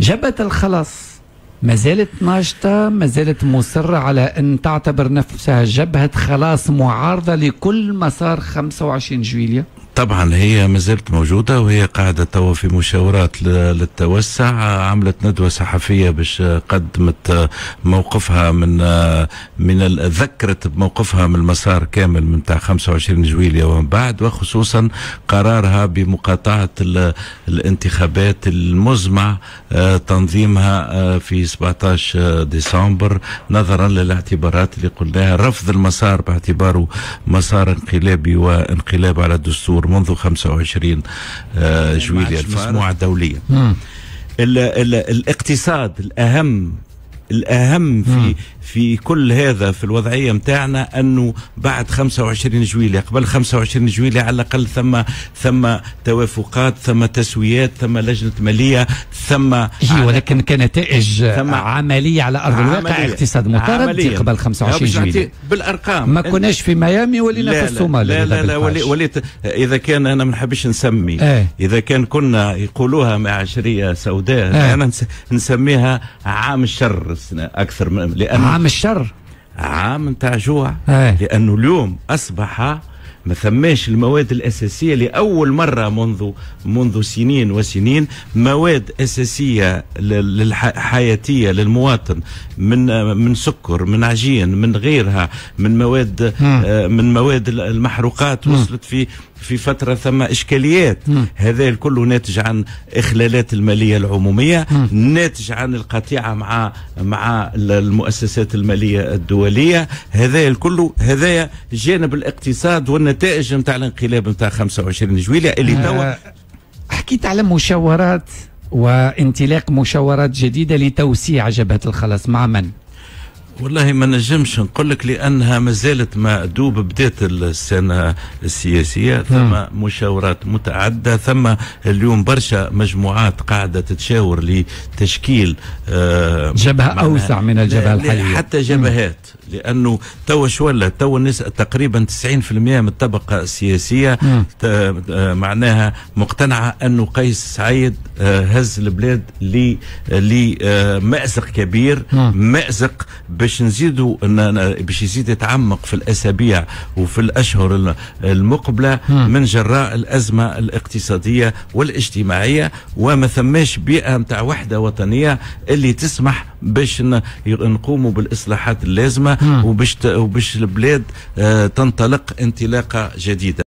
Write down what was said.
جبهة الخلص ما زالت ناشطة ما زالت مصرة على أن تعتبر نفسها جبهة خلاص معارضة لكل مسار 25 جويلية طبعا هي ما زالت موجوده وهي قاعده توا في مشاورات للتوسع عملت ندوه صحفيه باش قدمت موقفها من من ذكرت بموقفها من المسار كامل من تاع 25 جويليا ومن بعد وخصوصا قرارها بمقاطعه الانتخابات المزمع آه، تنظيمها آه، في 17 ديسمبر نظرا للاعتبارات اللي قلناها رفض المسار باعتباره مسار انقلابي وانقلاب على الدستور منذ 25 آه، إيه، جويلية المجموعه الدوليه ال ال الاقتصاد الاهم الاهم في في كل هذا في الوضعيه نتاعنا انه بعد 25 جويليه قبل 25 جويليه على الاقل ثم ثم توافقات ثم تسويات ثم لجنه ماليه ثم ولكن كنتائج ثم عمليه على ارض الواقع اقتصاد متردي قبل 25 جويليه بالارقام ما كناش في ميامي ولينا في الصومال لا لا لا وليت اذا كان انا ما نحبش نسمي ايه. اذا كان كنا يقولوها معاشريه سوداء ايه. انا نسميها عام الشر سنة أكثر من لأن عام الشر عام نتاع جوع إيه. لأنه اليوم أصبح ما ثماش المواد الأساسية لأول مرة منذ منذ سنين وسنين مواد أساسية للحياتيه للمواطن من من سكر من عجين من غيرها من مواد آه من مواد المحروقات وصلت في في فترة ثم إشكاليات هذا الكل ناتج عن إخلالات المالية العمومية ناتج عن القطيعة مع مع المؤسسات المالية الدولية هذا الكل هذا جانب الاقتصاد والنتائج نتاع الانقلاب نتاع 25 جويلية اللي آه، توا حكيت على مشاورات وانطلاق مشاورات جديدة لتوسيع جبهة الخلاص مع من؟ والله ما نجمش نقول لك لانها ما زالت ما دوب بدات السنه السياسيه ثم مشاورات متعدده ثم اليوم برشا مجموعات قاعده تتشاور لتشكيل آه جبهه اوسع من الجبهه الحاليه حتى جبهات لانه توا شو ولا توا الناس تقريبا 90% من الطبقه السياسيه آه، معناها مقتنعه انه قيس سعيد آه، هز البلاد لمأزق آه، كبير مأزق باش نزيدوا باش يزيد يتعمق في الاسابيع وفي الاشهر المقبله من جراء الازمه الاقتصاديه والاجتماعيه وما ثماش بيئه نتاع وحده وطنيه اللي تسمح باش نقوموا بالاصلاحات اللازمه وباش وباش البلاد آه، تنطلق انطلاقه جديده